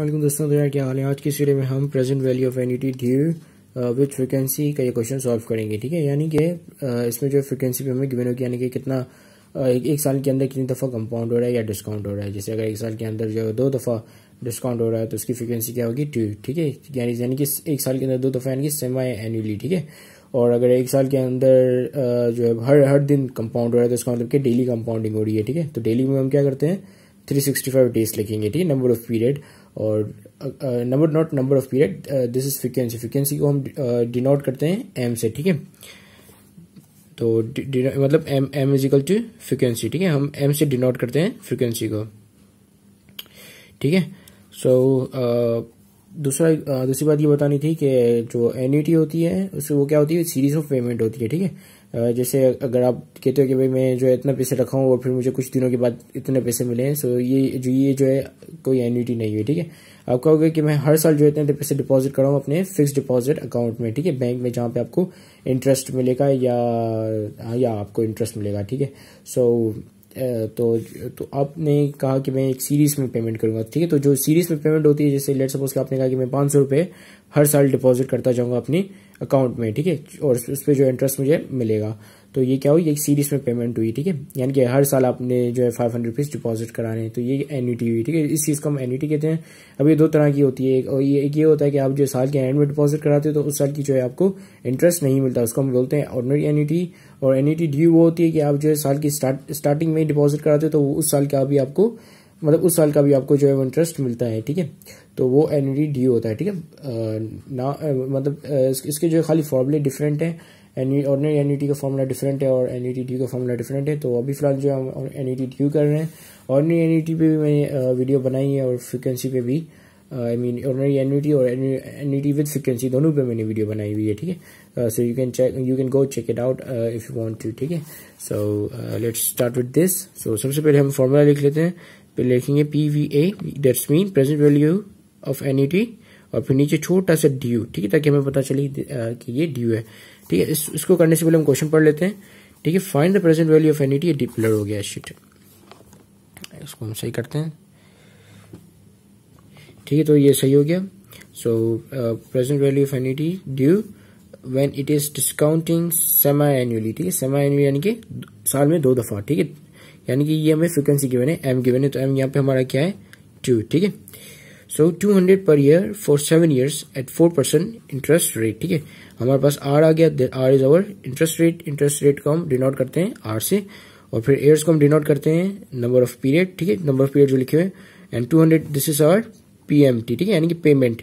असलम दोस्तों तो यार क्या हाल है आज की सीरे वीडियो में हम present value of annuity due with frequency का ये क्वेश्चन सॉल्व करेंगे ठीक है यानी कि uh, इसमें जो फ्रिक्वेंसी पे हमें गिवन होगी यानी कि कितना uh, एक, एक साल के अंदर कितनी दफ़ा कंपाउंड हो रहा है या डिस्काउंट हो रहा है जैसे अगर एक साल के अंदर जो दो दफ़ा डिस्काउंट हो रहा है तो उसकी फ्रिक्वेंसी क्या होगी टू ठीक है यानी यानी कि एक साल के अंदर दो दफ़ा यानी कि सेमा एनुअली ठीक है और अगर एक साल के अंदर uh, जो है हर हर दिन कंपाउंड हो रहा है तो इसका मतलब कि डेली कंपाउंडिंग हो रही है ठीक है तो डेली में हम क्या करते हैं 365 डेज लिखेंगे ठीक है नंबर ऑफ पीरियड और number not number of period this is frequency frequency को हम डिनोट uh, करते हैं एम से ठीक है तो मतलब M M is equal to frequency ठीक है हम एम से डिनोट करते हैं फ्रिक्वेंसी को ठीक है सो uh, दूसरा uh, दूसरी बात ये बतानी थी कि जो एन e होती है उससे वो क्या होती है सीरीज ऑफ पेमेंट होती है ठीक है जैसे अगर आप कहते हो कि भाई मैं जो है इतना पैसे रखा हूँ और फिर मुझे कुछ दिनों के बाद इतने पैसे मिले हैं सो ये जो ये जो है कोई एन्यूटी नहीं है ठीक है आप कहोगे कि मैं हर साल जो है इतने पैसे डिपॉजिट कराऊँ अपने फिक्स डिपॉजिट अकाउंट में ठीक है बैंक में जहाँ पे आपको इंटरेस्ट मिलेगा या या आपको इंटरेस्ट मिलेगा ठीक है सो so, तो तो आपने कहा कि मैं एक सीरीज़ में पेमेंट करूंगा ठीक है तो जो सीरीज़ में पेमेंट होती है जैसे लेट सपोज कि आपने कहा कि मैं पाँच सौ रुपये हर साल डिपॉजिट करता जाऊंगा अपनी अकाउंट में ठीक है और उस पर जो इंटरेस्ट मुझे मिलेगा तो ये क्या हुई एक सीरीज में पेमेंट हुई ठीक है यानी कि हर साल आपने जो है फाइव हंड्रेड रुपीज़ डिपॉजिट करा रहे हैं तो ये एन्यूटी हुई ठीक है इस चीज़ को हम एन्यूटी कहते हैं अब ये दो तरह की होती है और ये एक ये होता है कि आप जो साल के एंड में डिपॉजिट कराते हो तो उस साल की जो है आपको इंटरेस्ट नहीं मिलता उसको हम बोलते हैं ऑर्डनरी एन्यूटी और एन्यूटी ड्यू वो होती है कि आप जो है साल की स्टार्ट स्टार्टिंग में डिपॉजिट कराते हो तो उस साल का भी आपको मतलब उस साल का भी आपको जो है वो इंटरेस्ट मिलता है ठीक है तो वो एन्यूटी ड्यू होता है ठीक है ना मतलब इसके जो है खाली फॉर्मूले डिफरेंट हैं एन ऑर्डनरी एन का फॉर्मूला डिफरेंट है और एन ई e का फॉर्मूला डिफरेंट है तो अभी फिलहाल जो हम एन ई e कर रहे हैं ऑर्डनरी एन e पे भी मैंने वीडियो बनाई है और फ्रिक्वेंसी पे भी आई मीन ऑर्डनरी एन और एन ई विद फ्रिक्वेंसी दोनों पे मैंने वीडियो बनाई हुई है ठीक है so you can check you can go check it out if you want to ठीक है so let's start with this so सबसे पहले हम फॉर्मूला लिख लेते हैं फिर लिखेंगे P V A that's mean present value of annuity और फिर नीचे छोटा सा ड्यू ठीक है ताकि हमें पता चले कि ये ड्यू है ठीक है इस, इसको करने से पहले हम क्वेश्चन पढ़ लेते हैं ठीक है find the present value of annuity ये डिप्लर हो गया शीट इसको हम सही करते हैं ठीक है तो ये सही हो गया so present value of annuity due when it is discounting semi annually ठीक है सेमा एनुअली यानी कि साल में दो दफा ठीक है यानी कि ये हमें फ्रिक्वेंसी गिवन है एम गिवन है तो एम यहाँ पे हमारा क्या है टू ठीक है so two hundred per year for seven years at four percent interest rate ठीक है हमारे पास आर आ गया R is our interest rate interest rate को हम डिनोट करते हैं आर से और फिर ईयर्स को हम डिनोट करते हैं नंबर ऑफ पीरियड ठीक है नंबर ऑफ पीरियड जो लिखे हुए and two hundred this is our P M T ठीक है यानी कि पेमेंट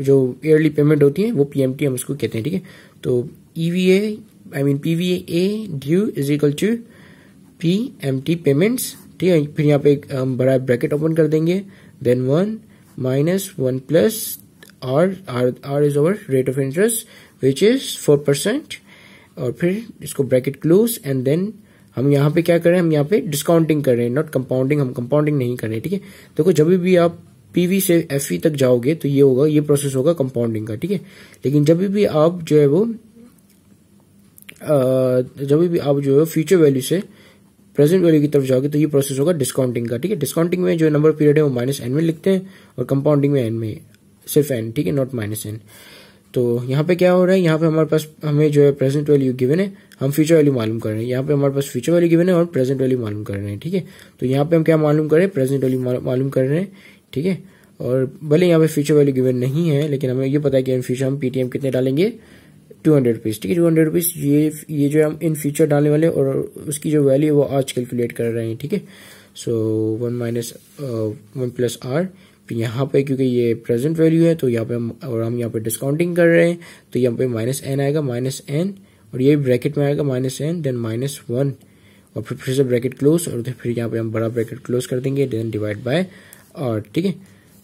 जो ईयरली पेमेंट होती है वो पी एम टी हम उसको कहते हैं ठीक है तो E V A I mean P V A due is equal to P M T payments ठीक है फिर यहाँ पे एक हम बड़ा ब्रैकेट ओपन कर देंगे then one minus 1 plus r r r is our rate of interest which is 4 percent और फिर इसको ब्रैकेट क्लोज एंड देन हम यहाँ पे क्या कर रहे हैं हम यहाँ पे डिस्काउंटिंग कर रहे हैं नॉट कंपाउंडिंग हम कंपाउंडिंग नहीं कर रहे हैं ठीक है देखो जब भी आप पीवी से एफ तक जाओगे तो ये होगा ये प्रोसेस होगा कंपाउंडिंग का ठीक है लेकिन जब भी आप जो है वो जब भी आप जो है फ्यूचर वैल्यू से प्रेजेंट वैल्यू की तरफ जाओगे तो ये प्रोसेस होगा डिस्काउंटिंग का ठीक है डिस्काउंटिंग में जो नंबर पीरियड है वो माइनस एन में लिखते हैं और कंपाउंडिंग में एन में सिर्फ एन ठीक है नॉट माइनस एन तो यहाँ पे क्या हो रहा है यहाँ पे हमारे पास हमें जो है प्रेजेंट वैल्यू गिवन है हम फ्यूचर वैल्यू मालूम कर रहे हैं यहाँ पे हमारे पास फ्यूचर वैल्यू गिवन है और प्रेजेंट वैल्यू मालूम कर रहे हैं ठीक है तो यहाँ पे हम क्या मालूम कर रहे हैं प्रेजेंट वैल्यू मालूम कर रहे हैं ठीक है और भले यहाँ पे फ्यूचर वैल्यू गिवन नहीं है लेकिन हमें ये पता है कि इन फ्यूचर हम पीटीएम कितने डालेंगे टू हंड्रेड रुपीज़ ठीक है टू हंड्रेड रुपीज़ ये ये जो हम इन फ्यूचर डालने वाले और उसकी जो वैल्यू है वो आज कैलकुलेट कर रहे हैं ठीक है so one minus one plus R फिर यहाँ पे क्योंकि ये प्रेजेंट वैल्यू है तो यहाँ पे हम और हम यहाँ पे डिस्काउंटिंग कर रहे हैं तो यहाँ पे माइनस एन आएगा माइनस एन और ये ब्रैकेट में आएगा minus N then minus one और फिर फिर से ब्रैकेट क्लोज और फिर यहाँ पे हम बड़ा ब्रैकेट क्लोज कर देंगे देन डिवाइड बाय आर ठीक है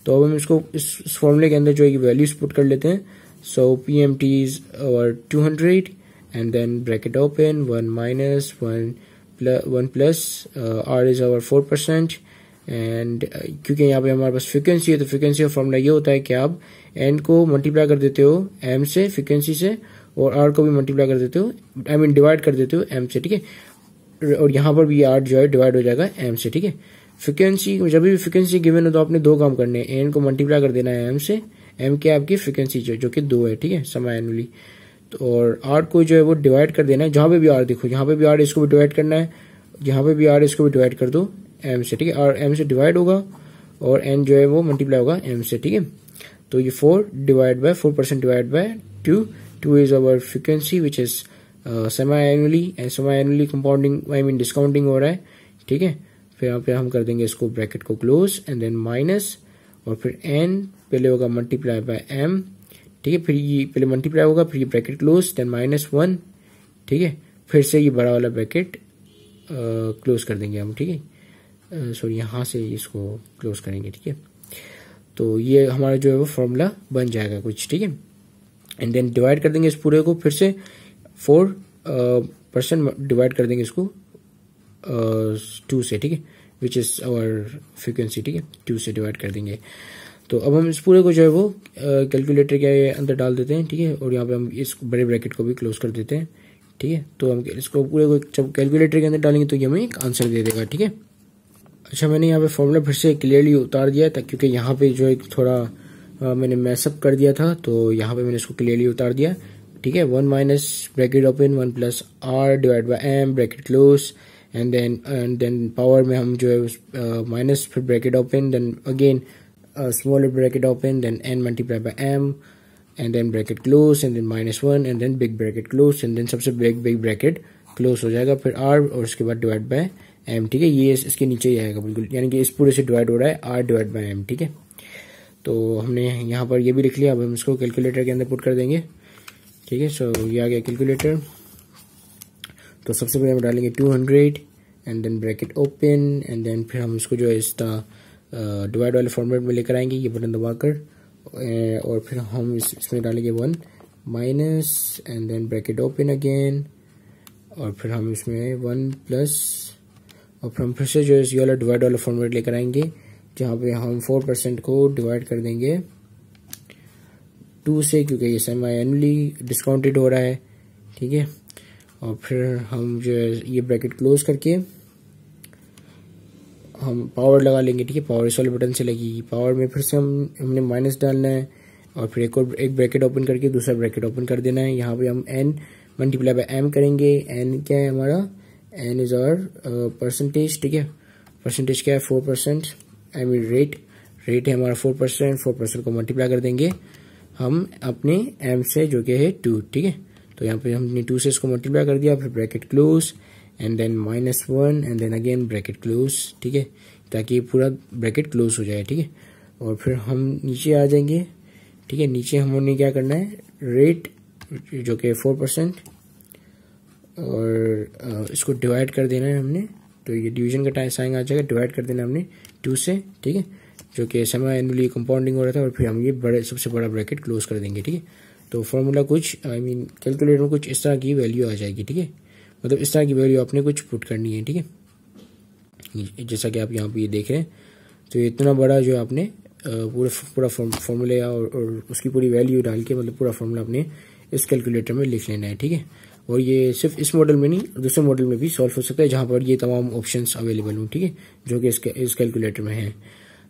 तो अब हम इसको इस फॉर्मूले के अंदर जो है वैल्यूज पुट कर लेते हैं So PMTs are 200 and then bracket open 1 minus 1 plus 1 plus uh, R is our 4% and क्योंकि यहाँ पे हमारे पास फ्रिक्वेंसी है तो फ्रिक्वेंसी का फॉर्मूला ये होता है कि आप एन को मल्टीप्लाई कर देते हो एम से फ्रिक्वेंसी से और आर को भी मल्टीप्लाई कर देते हो आई मीन डिवाइड कर देते हो एम से ठीक है और यहाँ पर भी आर जो है डिवाइड हो जाएगा एम से ठीक है फ्रिक्वेंसी जब भी फ्रिक्वेंसी गिवन हो तो आपने दो काम करने हैं एन को मल्टीप्लाई कर देना है एम से एम के आपकी फ्रिक्वेंसी जो जो कि दो है ठीक है समय एनुअली तो और आर को जो है वो डिवाइड कर देना है जहां पे भी आर देखो यहाँ पे भी आर इसको भी डिवाइड करना है जहां पे भी आर इसको भी डिवाइड कर दो एम से ठीक है और एम से डिवाइड होगा और एन जो है वो मल्टीप्लाई होगा एम से ठीक है तो ये four divide by four percent divide by two two is our frequency which is semi annually and annually compounding I mean discounting हो रहा है ठीक है फिर यहाँ पे हम कर देंगे इसको ब्रैकेट को क्लोज एंड देन माइनस और फिर एन पहले होगा मल्टीप्लाई बाय एम ठीक है फिर ये पहले मल्टीप्लाई होगा फिर ये bracket close then minus one ठीक है फिर से ये बड़ा वाला ब्रैकेट क्लोज कर देंगे हम ठीक है सॉरी यहाँ से इसको क्लोज करेंगे ठीक है तो ये हमारा जो है वो फॉर्मूला बन जाएगा कुछ ठीक है एंड देन डिवाइड कर देंगे इस पूरे को फिर से फोर परसेंट डिवाइड कर देंगे इसको टू uh, से ठीक है विच इज़ आवर फ्रिक्वेंसी ठीक है टू से डिवाइड कर देंगे तो अब हम इस पूरे को जो है वो कैलकुलेटर के अंदर डाल देते हैं ठीक है और यहाँ पे हम इस बड़े ब्रैकेट को भी क्लोज कर देते हैं ठीक है तो हम इसको पूरे को जब कैलकुलेटर के अंदर डालेंगे तो ये हमें एक आंसर दे देगा ठीक है अच्छा मैंने यहाँ पे फॉर्मूला फिर से क्लियरली उतार दिया था क्योंकि यहाँ पे जो एक थोड़ा आ, मैंने मैसअप कर दिया था तो यहाँ पे मैंने इसको क्लियरली उतार दिया ठीक है one minus bracket open one plus R divide by M bracket close and then and then power में हम जो है माइनस फिर bracket open then again a smaller bracket open then n multiplied by m and then bracket close and then minus one and then big bracket close and then सबसे big big bracket close हो जाएगा फिर r और उसके बाद divide by m ठीक है ये इसके नीचे ही आएगा बिल्कुल यानी कि इस पूरे से divide हो रहा है r divide by m ठीक है तो हमने यहाँ पर ये भी लिख लिया अब हम इसको कैलकुलेटर के अंदर पुट कर देंगे ठीक है सो ये आ गया कैलकुलेटर तो सबसे पहले हम डालेंगे 200 hundred and then bracket open and then फिर हम इसको जो है इसका डिवाइड वाले फॉर्मेट में लेकर आएंगे ये बटन दबाकर और फिर हम इस, इसमें डालेंगे one minus and then bracket open again और फिर हम इसमें वन प्लस और फिर हम फिर से जो है ये वाला डिवाइड वाला फॉर्मेट लेकर आएंगे जहाँ पे हम फोर परसेंट को डिवाइड कर देंगे टू से क्योंकि ये सेमी एनुअली डिस्काउंटेड हो रहा है ठीक है और फिर हम जो है ये ब्रैकेट क्लोज करके हम पावर लगा लेंगे ठीक है पावर इस वाले बटन से लगेगी पावर में फिर से हम हमने माइनस डालना है और फिर एक और एक ब्रैकेट ओपन करके दूसरा ब्रैकेट ओपन कर देना है यहाँ पे हम एन मल्टीप्लाई बाई एम करेंगे एन क्या है हमारा एन इज आवर परसेंटेज ठीक है परसेंटेज क्या है four percent I mean rate rate है हमारा फोर परसेंट फोर परसेंट को मल्टीप्लाई कर देंगे हम अपने एम से जो कि है टू ठीक है तो यहाँ पे हमने टू से इसको मल्टीप्लाई कर दिया फिर bracket close and then minus one and then again bracket close ठीक है ताकि पूरा ब्रैकेट क्लोज हो जाए ठीक है और फिर हम नीचे आ जाएंगे ठीक है नीचे हमने क्या करना है रेट जो कि फोर परसेंट और इसको डिवाइड कर देना है हमने तो ये डिवीजन का टाइम साइन आ जाएगा डिवाइड कर देना हमने टू से ठीक है जो कि समय एनुअली कंपाउंडिंग हो रहा था और फिर हम ये बड़े सबसे बड़ा ब्रैकेट क्लोज कर देंगे ठीक है तो फॉर्मूला कुछ आई मीन कैलकुलेटर में कुछ इस तरह की वैल्यू आ जाएगी ठीक है मतलब इस तरह की वैल्यू आपने कुछ पुट करनी है ठीक है जैसा कि आप यहाँ पर ये देख रहे हैं तो इतना बड़ा जो आपने पूरा पूरा फॉर्मूला और, और उसकी पूरी वैल्यू डाल के मतलब पूरा फॉर्मूला आपने इस कैलकुलेटर में लिख लेना है ठीक है और ये सिर्फ इस मॉडल में नहीं दूसरे मॉडल में भी सॉल्व हो सकता है जहाँ पर ये तमाम ऑप्शन अवेलेबल हों ठीक है जो कि इस कैलकुलेटर में है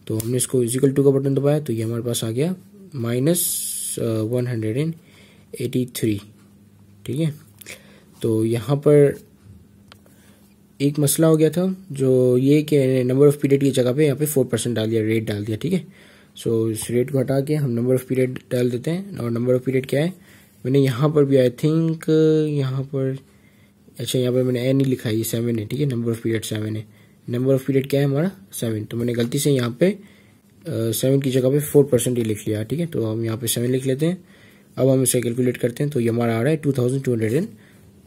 तो हमने इसको इजिकल टू का बटन दबाया तो ये हमारे पास आ गया minus one hundred and eighty three ठीक है तो यहाँ पर एक मसला हो गया था जो ये कि नंबर ऑफ़ पीरियड की जगह पे यहाँ पे फोर परसेंट डाल दिया रेट डाल दिया ठीक है सो इस रेट को हटा के हम नंबर ऑफ़ पीरियड डाल देते हैं और नंबर ऑफ़ पीरियड क्या है मैंने यहाँ पर भी आई थिंक यहाँ पर अच्छा यहाँ पर मैंने ए नहीं लिखा ये सेवन है ठीक है नंबर ऑफ़ पीरियड सेवन है नंबर ऑफ़ पीरियड क्या है हमारा सेवन तो मैंने गलती से यहाँ पे सेवन की जगह पे फोर परसेंट ही लिख लिया ठीक है तो हम यहाँ पे सेवन लिख लेते हैं अब हम इसे कैलकुलेट करते हैं तो ये हमारा आ रहा है two thousand two hundred and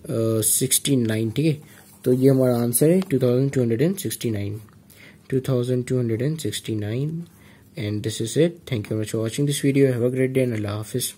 69 ठीक है तो ये हमारा आंसर है 2269 2269 and and sixty nine this is it thank you much for watching this video have a great day and अल्लाह हाफिज़